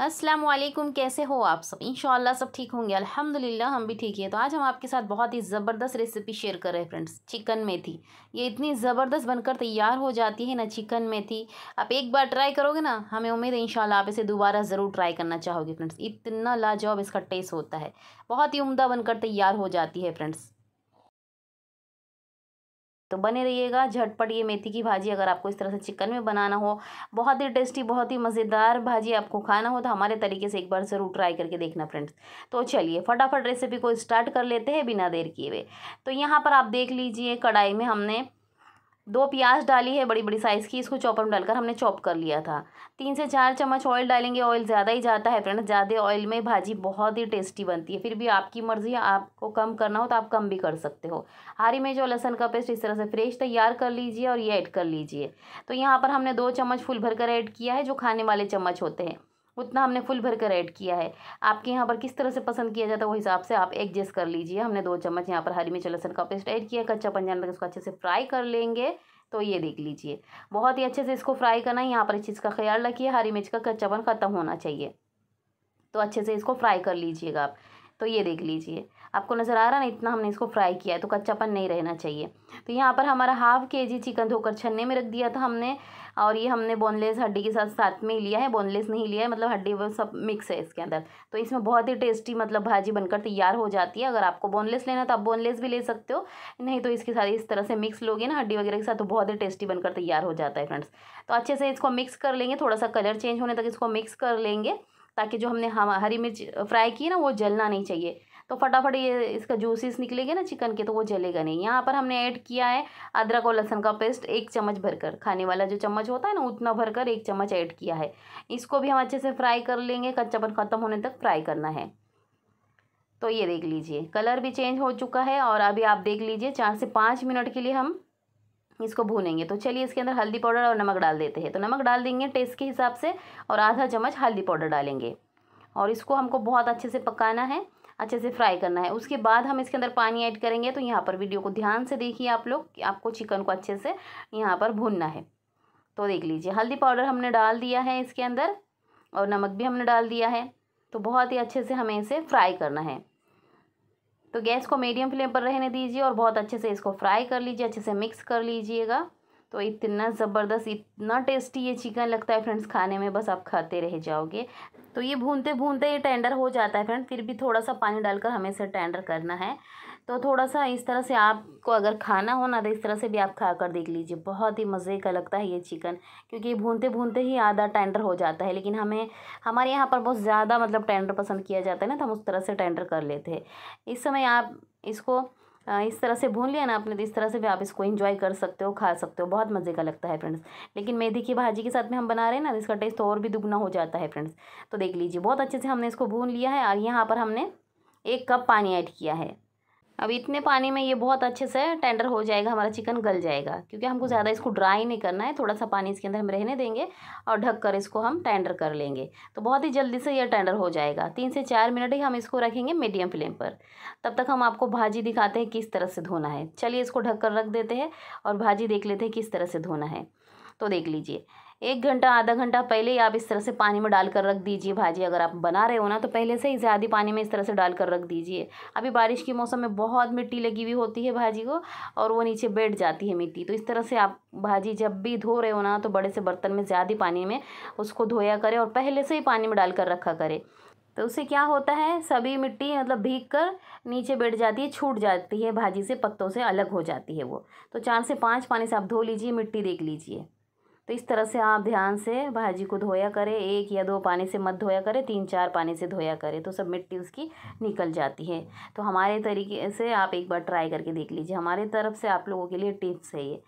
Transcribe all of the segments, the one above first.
असलम कैसे हो आप सब इन सब ठीक होंगे अल्हम्दुलिल्लाह हम भी ठीक है तो आज हम आपके साथ बहुत ही ज़बरदस्त रेसिपी शेयर कर रहे हैं फ्रेंड्स चिकन मेथी ये इतनी ज़बरदस्त बनकर तैयार हो जाती है ना चिकन मेथी आप एक बार ट्राई करोगे ना हमें उम्मीद है इन आप इसे दोबारा ज़रूर ट्राई करना चाहोगे फ्रेंड्स इतना लाजवाब इसका टेस्ट होता है बहुत ही उमदा बनकर तैयार हो जाती है फ्रेंड्स तो बने रहिएगा झटपट ये मेथी की भाजी अगर आपको इस तरह से चिकन में बनाना हो बहुत ही टेस्टी बहुत ही मज़ेदार भाजी आपको खाना हो तो हमारे तरीके से एक बार ज़रूर ट्राई करके देखना फ्रेंड्स तो चलिए फटाफट रेसिपी को स्टार्ट कर लेते हैं बिना देर किए हुए तो यहाँ पर आप देख लीजिए कढ़ाई में हमने दो प्याज डाली है बड़ी बड़ी साइज़ की इसको चॉपर में डालकर हमने चॉप कर लिया था तीन से चार चम्मच ऑयल डालेंगे ऑयल ज़्यादा ही जाता है फ्रेंड्स ज़्यादा ऑयल में भाजी बहुत ही टेस्टी बनती है फिर भी आपकी मर्ज़ी आपको कम करना हो तो आप कम भी कर सकते हो हरी में जो लहसन का पेस्ट इस तरह से फ्रेश तैयार कर लीजिए और ये ऐड कर लीजिए तो यहाँ पर हमने दो चम्मच फुल भर ऐड किया है जो खाने वाले चम्मच होते हैं उतना हमने फुल भर कर ऐड किया है आपके यहाँ पर किस तरह से पसंद किया जाता है वो हिसाब से आप एडजस्ट कर लीजिए हमने दो चम्मच यहाँ पर हरी मिर्च लहसन का पेस्ट ऐड किया कच्चा पंजान तक उसको अच्छे से फ्राई कर लेंगे तो ये देख लीजिए बहुत ही अच्छे से इसको फ्राई करना है यहाँ पर इस चीज़ का ख्याल रखिए हरी मिर्च का कच्चापन ख़त्म होना चाहिए तो अच्छे से इसको फ्राई कर लीजिएगा आप तो ये देख लीजिए आपको नज़र आ रहा ना इतना हमने इसको फ्राई किया है तो कच्चापन नहीं रहना चाहिए तो यहाँ पर हमारा हाफ के जी चिकन धोकर छन्ने में रख दिया था हमने और ये हमने बोनलेस हड्डी के साथ साथ में ही लिया है बोनलेस नहीं लिया है मतलब हड्डी वो सब मिक्स है इसके अंदर तो इसमें बहुत ही टेस्टी मतलब भाजी बनकर तैयार हो जाती है अगर आपको बोनलेस लेना तो आप बोनलेस भी ले सकते हो नहीं तो इसके साथ इस तरह से मिक्स लोगे ना हड्डी वगैरह के साथ तो बहुत ही टेस्टी बनकर तैयार हो जाता है फ्रेंड्स तो अच्छे से इसको मिक्स कर लेंगे थोड़ा सा कलर चेंज होने तक इसको मिक्स कर लेंगे ताकि जो हमने हम हरी मिर्च फ्राई की ना वो जलना नहीं चाहिए तो फटाफट ये इसका जूसेस निकलेगा ना चिकन के तो वो जलेगा नहीं यहाँ पर हमने ऐड किया है अदरक और लहसुन का पेस्ट एक चम्मच भरकर खाने वाला जो चम्मच होता है ना उतना भरकर एक चम्मच ऐड किया है इसको भी हम अच्छे से फ्राई कर लेंगे कच्चापन ख़त्म होने तक फ्राई करना है तो ये देख लीजिए कलर भी चेंज हो चुका है और अभी आप देख लीजिए चार से पाँच मिनट के लिए हम इसको भूनेंगे तो चलिए इसके अंदर हल्दी पाउडर और नमक डाल देते हैं तो नमक डाल देंगे टेस्ट के हिसाब से और आधा चम्मच हल्दी पाउडर डालेंगे और इसको हमको बहुत अच्छे से पकाना है अच्छे से फ्राई करना है उसके बाद हम इसके अंदर पानी ऐड करेंगे तो यहाँ पर वीडियो को ध्यान से देखिए आप लोग कि आपको चिकन को अच्छे से यहाँ पर भूनना है तो देख लीजिए हल्दी पाउडर हमने डाल दिया है इसके अंदर और नमक भी हमने डाल दिया है तो बहुत ही अच्छे से हमें इसे फ्राई करना है तो गैस को मीडियम फ्लेम पर रहने दीजिए और बहुत अच्छे से इसको फ्राई कर लीजिए अच्छे से मिक्स कर लीजिएगा तो इतना ज़बरदस्त इतना टेस्टी ये चिकन लगता है फ्रेंड्स खाने में बस आप खाते रह जाओगे तो ये भूनते भूनते ये टेंडर हो जाता है फ्रेंड फिर भी थोड़ा सा पानी डालकर हमें इसे टेंडर करना है तो थोड़ा सा इस तरह से आपको अगर खाना हो ना तो इस तरह से भी आप खा कर देख लीजिए बहुत ही मज़े का लगता है ये चिकन क्योंकि भूनते भूनते ही आधा टेंडर हो जाता है लेकिन हमें हमारे यहाँ पर बहुत ज़्यादा मतलब टेंडर पसंद किया जाता है ना तो हम उस तरह से टेंडर कर लेते हैं इस समय आप इसको इस तरह से भून लिया ना आपने तो इस तरह से भी आप इसको इंजॉय कर सकते हो खा सकते हो बहुत मज़े का लगता है फ्रेंड्स लेकिन मेथी की भाजी के साथ में हम बना रहे हैं ना तो इसका टेस्ट और भी दुगना हो जाता है फ्रेंड्स तो देख लीजिए बहुत अच्छे से हमने इसको भून लिया है और यहाँ पर हमने एक कप पानी ऐड किया है अब इतने पानी में ये बहुत अच्छे से टेंडर हो जाएगा हमारा चिकन गल जाएगा क्योंकि हमको ज़्यादा इसको ड्राई नहीं करना है थोड़ा सा पानी इसके अंदर हम रहने देंगे और ढक कर इसको हम टेंडर कर लेंगे तो बहुत ही जल्दी से ये टेंडर हो जाएगा तीन से चार मिनट ही हम इसको रखेंगे मीडियम फ्लेम पर तब तक हम आपको भाजी दिखाते हैं किस तरह से धोना है चलिए इसको ढक कर रख देते हैं और भाजी देख लेते हैं किस तरह से धोना है तो देख लीजिए एक घंटा आधा घंटा पहले ही आप इस तरह से पानी में डालकर रख दीजिए भाजी अगर आप बना रहे हो ना तो पहले से ही ज़्यादा पानी में इस तरह से डालकर रख दीजिए अभी बारिश के मौसम में बहुत मिट्टी लगी हुई होती है भाजी को और वो नीचे बैठ जाती है मिट्टी तो इस तरह से आप भाजी जब भी धो रहे हो ना तो बड़े से बर्तन में ज़्यादा पानी में उसको धोया करें और पहले से ही पानी में डालकर रखा करें तो उससे क्या होता है सभी मिट्टी मतलब भीग कर नीचे बैठ जाती है छूट जाती है भाजी से पत्तों से अलग हो जाती है वो तो चार से पाँच पानी से आप धो लीजिए मिट्टी देख लीजिए तो इस तरह से आप ध्यान से भाजी को धोया करें एक या दो पानी से मत धोया करें तीन चार पानी से धोया करें तो सब मिट्टी उसकी निकल जाती है तो हमारे तरीके से आप एक बार ट्राई करके देख लीजिए हमारे तरफ से आप लोगों के लिए टिप्स है ये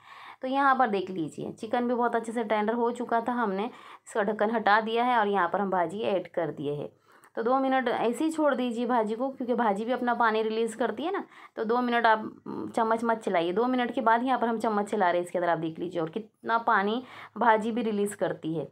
तो यहाँ पर देख लीजिए चिकन भी बहुत अच्छे से टेंडर हो चुका था हमने इसका ढक्कन हटा दिया है और यहाँ पर हम भाजी ऐड कर दिए है तो दो मिनट ऐसे ही छोड़ दीजिए भाजी को क्योंकि भाजी भी अपना पानी रिलीज़ करती है ना तो दो मिनट आप चम्मच मत चलाइए दो मिनट के बाद यहाँ पर हम चम्मच चला रहे हैं इसके अंदर आप देख लीजिए और कितना पानी भाजी भी रिलीज़ करती है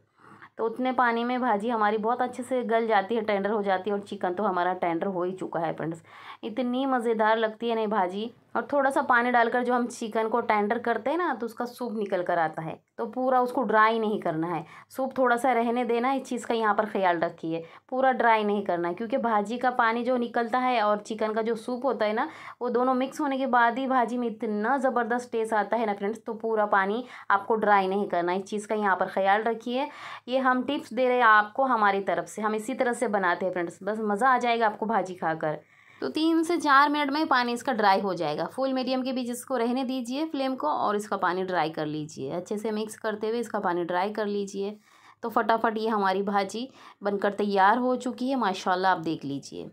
तो उतने पानी में भाजी हमारी बहुत अच्छे से गल जाती है टेंडर हो जाती है और चिकन तो हमारा टेंडर हो ही चुका है फ्रेंड्स इतनी मज़ेदार लगती है नहीं भाजी और थोड़ा सा पानी डालकर जो हम चिकन को टेंडर करते हैं ना तो उसका सूप निकल कर आता है तो पूरा उसको ड्राई नहीं करना है सूप थोड़ा सा रहने देना इस चीज़ का यहाँ पर ख्याल रखिए पूरा ड्राई नहीं करना है क्योंकि भाजी का पानी जो निकलता है और चिकन का जो सूप होता है ना वो दोनों मिक्स होने के बाद ही भाजी में इतना ज़बरदस्त टेस्ट आता है ना फ्रेंड्स तो पूरा पानी आपको ड्राई नहीं करना इस चीज़ का यहाँ पर ख्याल रखिए ये हम टिप्स दे रहे हैं आपको हमारी तरफ से हम इसी तरह से बनाते हैं फ्रेंड्स बस मज़ा आ जाएगा आपको भाजी खाकर तो तीन से चार मिनट में पानी इसका ड्राई हो जाएगा फुल मीडियम के बीच इसको रहने दीजिए फ्लेम को और इसका पानी ड्राई कर लीजिए अच्छे से मिक्स करते हुए इसका पानी ड्राई कर लीजिए तो फटाफट ये हमारी भाजी बनकर तैयार हो चुकी है माशाल्लाह आप देख लीजिए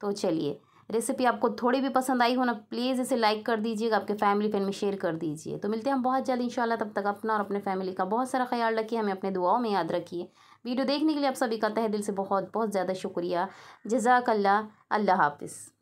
तो चलिए रेसिपी आपको थोड़ी भी पसंद आई हो ना प्लीज़ इसे लाइक कर दीजिएगा आपके फैमिली फ्रेंड में शेयर कर दीजिए तो मिलते हैं हम बहुत जल्द इंशाल्लाह तब तक अपना और अपने फैमिली का बहुत सारा ख्याल रखिए हमें अपने दुआओं में याद रखिए वीडियो देखने के लिए आप सभी का तह दिल से बहुत बहुत ज़्यादा शुक्रिया जजाकल्ला अल्लाह हाफिज़